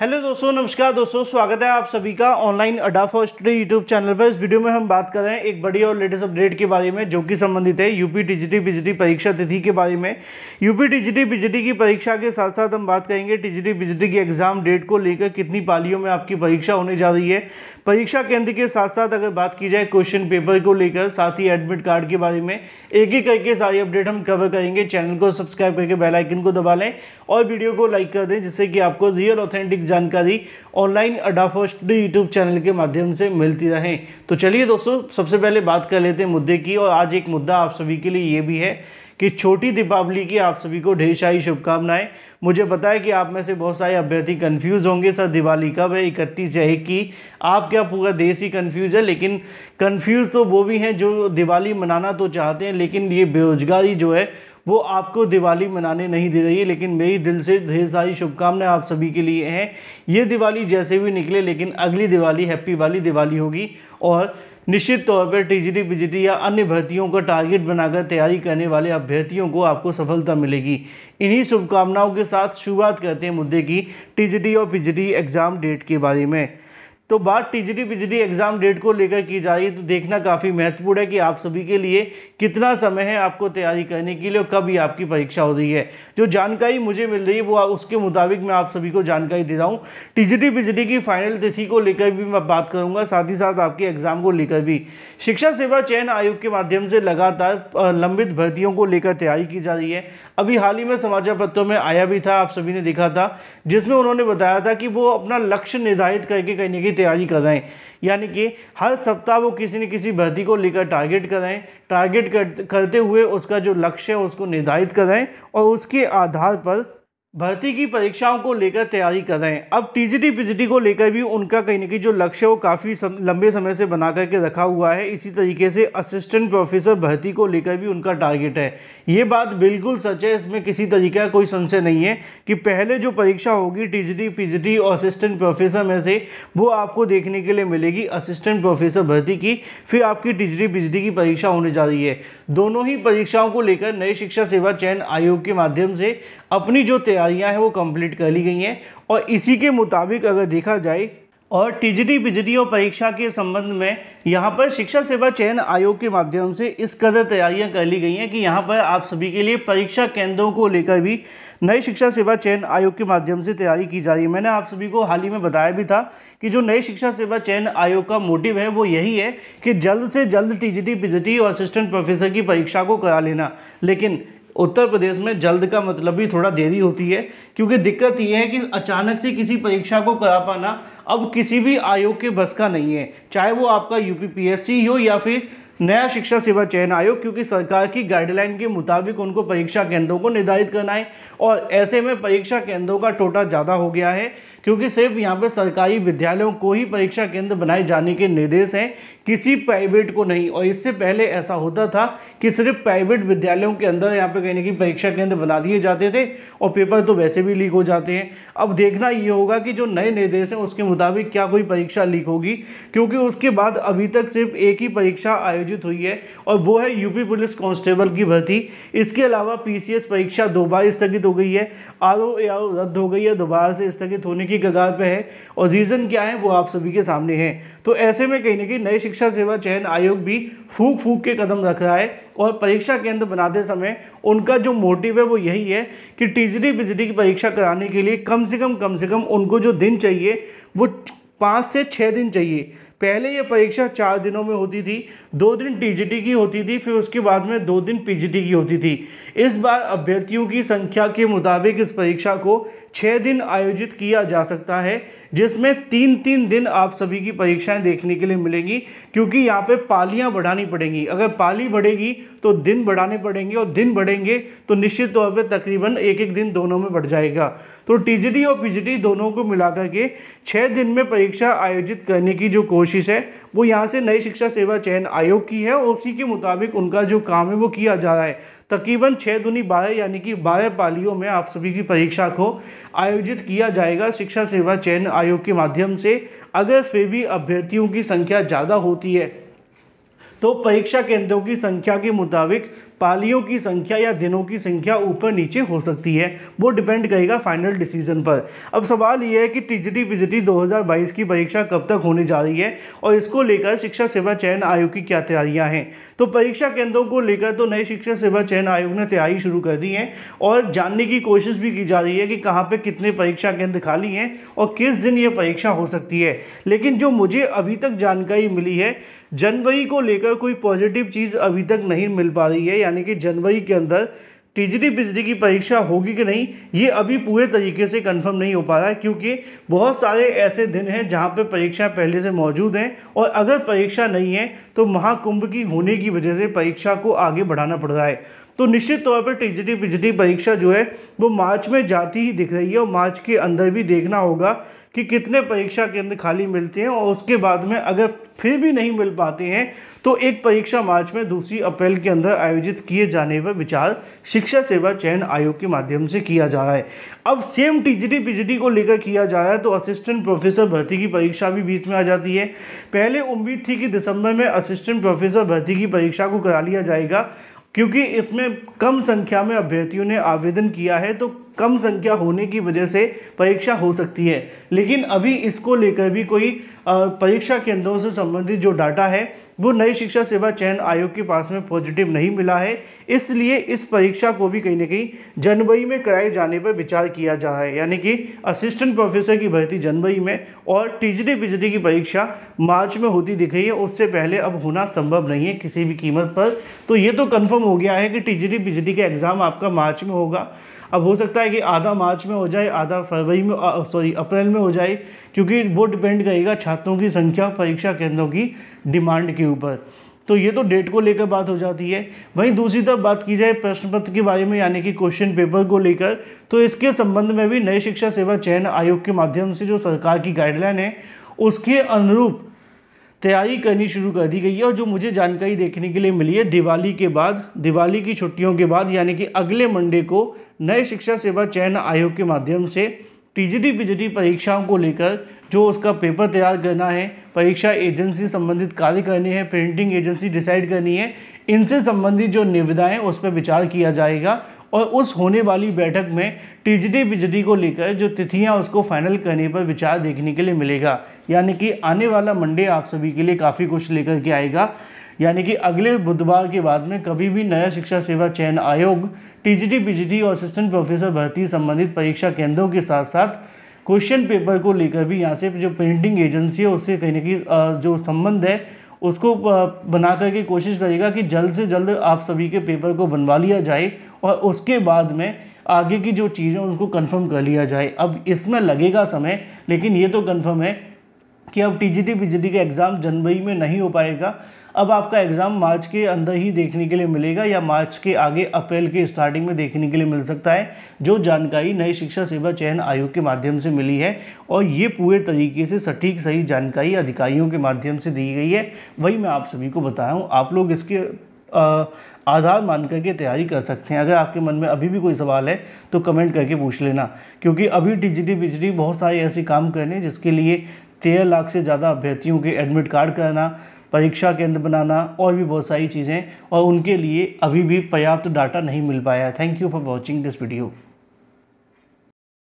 hello दोस्तों नमस्कार दोस्तों स्वागत है आप सभी का online Adda for study YouTube channel पर इस वीडियो में हम बात कर रहे हैं एक बड़ी और लेटेस्ट अपडेट के बारे में जो कि संबंधित है यूपी टीजीटी बिजली परीक्षा तिथि के बारे में यूपी टीजीटी बिजली की परीक्षा के साथ साथ हम बात करेंगे टीजीटी पीजीटी की एग्जाम डेट को लेकर कितनी पालियों में आपकी परीक्षा होने जा रही है परीक्षा केंद्र के साथ साथ अगर बात की जाए क्वेश्चन पेपर को लेकर साथ ही एडमिट कार्ड के बारे में एक ही करके सारी अपडेट हम कवर करेंगे चैनल को सब्सक्राइब करके बेलाइकन को दबा लें और वीडियो को लाइक कर दें जिससे कि आपको रियल ऑथेंटिक जानकारी online Adda first YouTube channel के माध्यम से मिलती रहे तो चलिए दोस्तों सबसे पहले बात कर लेते हैं मुद्दे की और आज एक मुद्दा आप सभी के लिए ये भी है कि छोटी दीपावली की आप सभी को ढेर सारी शुभकामनाएं मुझे पता है कि आप में से बहुत सारे अभ्यर्थी कंफ्यूज होंगे सर दिवाली कब है इकतीस या एक की आप क्या पूरा देश ही कन्फ्यूज है लेकिन कंफ्यूज तो वो भी हैं जो दिवाली मनाना तो चाहते हैं लेकिन ये बेरोजगारी जो है वो आपको दिवाली मनाने नहीं दे रही है लेकिन मेरी दिल से ढेर सारी शुभकामनाएं आप सभी के लिए हैं ये दिवाली जैसे भी निकले लेकिन अगली दिवाली हैप्पी वाली दिवाली होगी और निश्चित तौर पर टीजीटी पीजीटी या अन्य भर्तियों का टारगेट बनाकर तैयारी करने वाले अभ्यर्थियों को आपको सफलता मिलेगी इन्हीं शुभकामनाओं के साथ शुरुआत करते हैं मुद्दे की टीजीटी और पीजीटी एग्ज़ाम डेट के बारे में तो बात टीजरी बिजरी एग्ज़ाम डेट को लेकर की जा रही है तो देखना काफ़ी महत्वपूर्ण है कि आप सभी के लिए कितना समय है आपको तैयारी करने के लिए और कब ये आपकी परीक्षा हो रही है जो जानकारी मुझे मिल रही है वो उसके मुताबिक मैं आप सभी को जानकारी दे रहा हूँ टीजीटी बिजरी की फाइनल तिथि को लेकर भी मैं बात करूँगा साथ ही साथ आपके एग्ज़ाम को लेकर भी शिक्षा सेवा चयन आयोग के माध्यम से लगातार लंबित भर्तियों को लेकर तैयारी की जा रही है अभी हाल ही में समाचार पत्रों में आया भी था आप सभी ने देखा था जिसमें उन्होंने बताया था कि वो अपना लक्ष्य निर्धारित करके करने की तैयारी कर रहे हैं यानी कि हर सप्ताह वो किसी न किसी भर्ती को लेकर टारगेट कर रहे हैं टारगेट करते हुए उसका जो लक्ष्य है उसको निर्धारित कर रहे हैं और उसके आधार पर भर्ती की परीक्षाओं को लेकर तैयारी कर रहे हैं अब टीजीटी पीजीटी को लेकर भी उनका कहीं ना कहीं जो लक्ष्य वो काफ़ी सम, लंबे समय से बना करके रखा हुआ है इसी तरीके से असिस्टेंट प्रोफेसर भर्ती को लेकर भी उनका टारगेट है ये बात बिल्कुल सच है इसमें किसी तरीके का कोई संशय नहीं है कि पहले जो परीक्षा होगी टीजीटी पीजीटी और असिस्टेंट प्रोफेसर में से वो आपको देखने के लिए मिलेगी असिस्टेंट प्रोफेसर भर्ती की फिर आपकी टीजीटी पीजीटी की परीक्षा होने जा रही है दोनों ही परीक्षाओं को लेकर नई शिक्षा सेवा चयन आयोग के माध्यम से अपनी जो तैयारियां हैं वो कंप्लीट कर ली गई हैं और इसी के मुताबिक अगर देखा जाए और टीजीटी बिजटी और परीक्षा के संबंध में यहाँ पर शिक्षा सेवा चयन आयोग के माध्यम से इस कदर तैयारियां कर ली गई हैं कि यहाँ पर आप सभी के लिए परीक्षा केंद्रों को लेकर भी नए शिक्षा सेवा चयन आयोग के माध्यम से तैयारी की जा रही है मैंने आप सभी को हाल ही में बताया भी था कि जो नए शिक्षा सेवा चयन आयोग का मोटिव है वो यही है कि जल्द से जल्द टी जी और असिस्टेंट प्रोफेसर की परीक्षा को करा लेना लेकिन उत्तर प्रदेश में जल्द का मतलब भी थोड़ा देरी होती है क्योंकि दिक्कत ये है कि अचानक से किसी परीक्षा को करा पाना अब किसी भी आयोग के बस का नहीं है चाहे वो आपका यूपीपीएससी हो या फिर नया शिक्षा सेवा चयन आयोग क्योंकि सरकार की गाइडलाइन के मुताबिक उनको परीक्षा केंद्रों को निर्धारित करना है और ऐसे में परीक्षा केंद्रों का टोटा ज़्यादा हो गया है क्योंकि सिर्फ यहाँ पर सरकारी विद्यालयों को ही परीक्षा केंद्र बनाए जाने के निर्देश हैं किसी प्राइवेट को नहीं और इससे पहले ऐसा होता था कि सिर्फ प्राइवेट विद्यालयों के अंदर यहाँ पर कहने की परीक्षा केंद्र बना दिए जाते थे और पेपर तो वैसे भी लीक हो जाते हैं अब देखना ये होगा कि जो नए निर्देश हैं उसके मुताबिक क्या कोई परीक्षा लीक होगी क्योंकि उसके बाद अभी तक सिर्फ एक ही परीक्षा आयोजित आयोजित हुई है और वो है यूपी पुलिस कांस्टेबल की भर्ती इसके अलावा पीसीएस परीक्षा दोबारा स्थगित हो गई है आर ओ रद्द हो गई है दोबारा से स्थगित होने की कगार पर है और रीज़न क्या है वो आप सभी के सामने है तो ऐसे में कहीं ना कहीं नई शिक्षा सेवा चयन आयोग भी फूक फूक के कदम रख रहा है और परीक्षा केंद्र बनाते समय उनका जो मोटिव है वो यही है कि टीजरी बिजली की परीक्षा कराने के लिए कम से कम कम से कम उनको जो दिन चाहिए वो पाँच से छः दिन चाहिए पहले ये परीक्षा चार दिनों में होती थी दो दिन टीजीटी की होती थी फिर उसके बाद में दो दिन पीजीटी की होती थी इस बार अभ्यर्थियों की संख्या के मुताबिक इस परीक्षा को छः दिन आयोजित किया जा सकता है जिसमें तीन तीन दिन आप सभी की परीक्षाएं देखने के लिए मिलेंगी क्योंकि यहाँ पे पालियाँ बढ़ानी पड़ेंगी अगर पाली बढ़ेगी तो दिन बढ़ाने पड़ेंगे और दिन बढ़ेंगे तो निश्चित तौर पर तकरीबन एक एक दिन दोनों में बढ़ जाएगा तो टी और पी दोनों को मिलाकर के छः दिन में परीक्षा आयोजित करने की जो कोशिश है वो यहाँ से नई शिक्षा सेवा चयन आयोग की है और उसी के मुताबिक उनका जो काम है वो किया जा रहा है तकरीबन छः दुनी बारह यानी कि बारह पालियों में आप सभी की परीक्षा को आयोजित किया जाएगा शिक्षा सेवा चयन आयोग के माध्यम से अगर फिर भी अभ्यर्थियों की संख्या ज़्यादा होती है तो परीक्षा केंद्रों की संख्या के मुताबिक पालियों की संख्या या दिनों की संख्या ऊपर नीचे हो सकती है वो डिपेंड करेगा फाइनल डिसीजन पर अब सवाल ये है कि टीजीटी पीजीटी 2022 की परीक्षा कब तक होने जा रही है और इसको लेकर शिक्षा सेवा चयन आयोग की क्या तैयारियां हैं तो परीक्षा केंद्रों को लेकर तो नए शिक्षा सेवा चयन आयोग ने तैयारी शुरू कर दी है और जानने की कोशिश भी की जा रही है कि कहाँ पर कितने परीक्षा केंद्र खाली हैं और किस दिन ये परीक्षा हो सकती है लेकिन जो मुझे अभी तक जानकारी मिली है जनवरी को लेकर कोई पॉजिटिव चीज़ अभी तक नहीं मिल पा रही है यानी कि जनवरी के अंदर टीजीटी पीजीटी की परीक्षा होगी कि नहीं ये अभी पूरे तरीके से कंफर्म नहीं हो पा रहा है क्योंकि बहुत सारे ऐसे दिन हैं जहां पे परीक्षाएं पहले से मौजूद हैं और अगर परीक्षा नहीं है तो महाकुंभ की होने की वजह से परीक्षा को आगे बढ़ाना पड़ रहा है तो निश्चित तौर पर टीजीटी पीजीटी परीक्षा जो है वो मार्च में जाती ही दिख रही है और मार्च के अंदर भी देखना होगा कि कितने परीक्षा केंद्र खाली मिलते हैं और उसके बाद में अगर फिर भी नहीं मिल पाती हैं तो एक परीक्षा मार्च में दूसरी अप्रैल के अंदर आयोजित किए जाने पर विचार शिक्षा सेवा चयन आयोग के माध्यम से किया जा रहा है अब सेम टीजीटी पीजीटी को लेकर किया जा रहा है तो असिस्टेंट प्रोफेसर भर्ती की परीक्षा भी बीच में आ जाती है पहले उम्मीद थी कि दिसंबर में असिस्टेंट प्रोफेसर भर्ती की परीक्षा को करा लिया जाएगा क्योंकि इसमें कम संख्या में अभ्यर्थियों ने आवेदन किया है तो कम संख्या होने की वजह से परीक्षा हो सकती है लेकिन अभी इसको लेकर भी कोई परीक्षा केंद्रों से संबंधित जो डाटा है वो नई शिक्षा सेवा चयन आयोग के पास में पॉजिटिव नहीं मिला है इसलिए इस परीक्षा को भी कहीं ना कहीं जनवरी में कराए जाने पर विचार किया जा रहा है यानी कि असिस्टेंट प्रोफेसर की भर्ती जनवरी में और टीजडी बिजली की परीक्षा मार्च में होती दिख रही है उससे पहले अब होना संभव नहीं है किसी भी कीमत पर तो ये तो कन्फर्म हो गया है कि टीजडी बिजली का एग्ज़ाम आपका मार्च में होगा अब हो सकता है कि आधा मार्च में हो जाए आधा फरवरी में सॉरी अप्रैल में हो जाए क्योंकि वो डिपेंड करेगा छात्रों की संख्या परीक्षा केंद्रों की डिमांड के ऊपर तो ये तो डेट को लेकर बात हो जाती है वहीं दूसरी तरफ बात की जाए प्रश्न पत्र के बारे में यानी कि क्वेश्चन पेपर को लेकर तो इसके संबंध में भी नई शिक्षा सेवा चयन आयोग के माध्यम से जो सरकार की गाइडलाइन है उसके अनुरूप तैयारी करनी शुरू कर दी गई है और जो मुझे जानकारी देखने के लिए मिली है दिवाली के बाद दिवाली की छुट्टियों के बाद यानी कि अगले मंडे को नए शिक्षा सेवा चयन आयोग के माध्यम से टीजीटी पीजीटी परीक्षाओं को लेकर जो उसका पेपर तैयार करना है परीक्षा एजेंसी संबंधित कार्य करने हैं प्रिंटिंग एजेंसी डिसाइड करनी है इनसे संबंधित जो निविदाएँ उस पर विचार किया जाएगा और उस होने वाली बैठक में टीजडी बिजडी को लेकर जो तिथियां उसको फाइनल करने पर विचार देखने के लिए मिलेगा यानी कि आने वाला मंडे आप सभी के लिए काफ़ी कुछ लेकर के आएगा यानी कि अगले बुधवार के बाद में कभी भी नया शिक्षा सेवा चयन आयोग टीजीटी बिजडी और असिस्टेंट प्रोफेसर भर्ती संबंधित परीक्षा केंद्रों के साथ साथ क्वेश्चन पेपर को लेकर भी यहाँ से जो प्रिंटिंग एजेंसी है उससे कहीं की जो संबंध है उसको बना करके कोशिश करेगा कि जल्द से जल्द आप सभी के पेपर को बनवा लिया जाए और उसके बाद में आगे की जो चीज़ें उनको कंफर्म कर लिया जाए अब इसमें लगेगा समय लेकिन ये तो कंफर्म है कि अब टी जी टी का एग्ज़ाम जनवरी में नहीं हो पाएगा अब आपका एग्ज़ाम मार्च के अंदर ही देखने के लिए मिलेगा या मार्च के आगे अप्रैल के स्टार्टिंग में देखने के लिए मिल सकता है जो जानकारी नई शिक्षा सेवा चयन आयोग के माध्यम से मिली है और ये पूरे तरीके से सटीक सही जानकारी अधिकारियों के माध्यम से दी गई है वही मैं आप सभी को बताया हूँ आप लोग इसके आ, आधार मान के तैयारी कर सकते हैं अगर आपके मन में अभी भी कोई सवाल है तो कमेंट करके पूछ लेना क्योंकि अभी टीजीटी बिजली बहुत सारे ऐसे काम करने जिसके लिए तेरह लाख से ज़्यादा अभ्यर्थियों के एडमिट कार्ड करना परीक्षा केंद्र बनाना और भी बहुत सारी चीज़ें और उनके लिए अभी भी पर्याप्त डाटा नहीं मिल पाया thank you for watching this video